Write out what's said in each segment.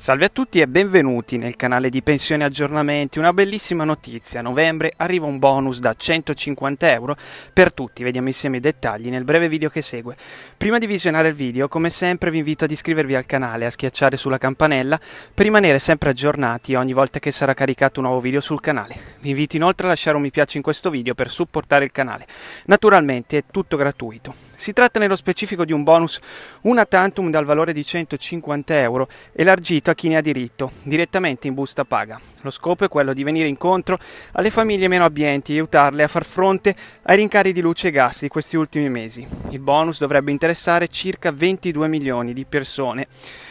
Salve a tutti e benvenuti nel canale di Pensioni Aggiornamenti. Una bellissima notizia, a novembre arriva un bonus da 150 euro per tutti. Vediamo insieme i dettagli nel breve video che segue. Prima di visionare il video, come sempre vi invito ad iscrivervi al canale, e a schiacciare sulla campanella per rimanere sempre aggiornati ogni volta che sarà caricato un nuovo video sul canale. Vi invito inoltre a lasciare un mi piace in questo video per supportare il canale. Naturalmente è tutto gratuito. Si tratta nello specifico di un bonus una tantum dal valore di 150 euro elargito a chi ne ha diritto, direttamente in busta paga. Lo scopo è quello di venire incontro alle famiglie meno abbienti e aiutarle a far fronte ai rincari di luce e gas di questi ultimi mesi. Il bonus dovrebbe interessare circa 22 milioni di persone.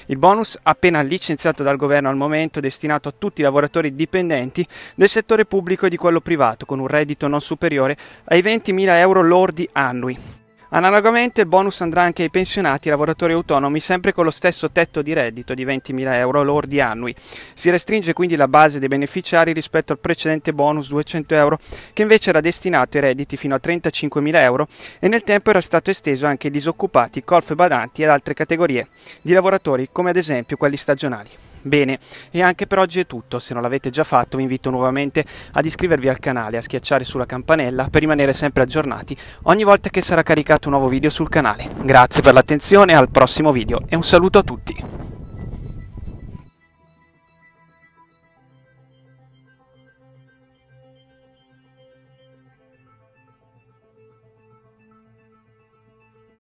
Il bonus appena licenziato dal governo al momento è destinato a tutti i lavoratori dipendenti del settore pubblico e di quello privato con un reddito non superiore ai 20.000 euro lordi annui. Analogamente il bonus andrà anche ai pensionati e lavoratori autonomi sempre con lo stesso tetto di reddito di 20.000 euro lordi annui. Si restringe quindi la base dei beneficiari rispetto al precedente bonus 200 euro che invece era destinato ai redditi fino a 35.000 euro e nel tempo era stato esteso anche ai disoccupati, colf badanti ed altre categorie di lavoratori come ad esempio quelli stagionali. Bene, e anche per oggi è tutto, se non l'avete già fatto vi invito nuovamente ad iscrivervi al canale, a schiacciare sulla campanella per rimanere sempre aggiornati ogni volta che sarà caricato un nuovo video sul canale. Grazie per l'attenzione, al prossimo video e un saluto a tutti!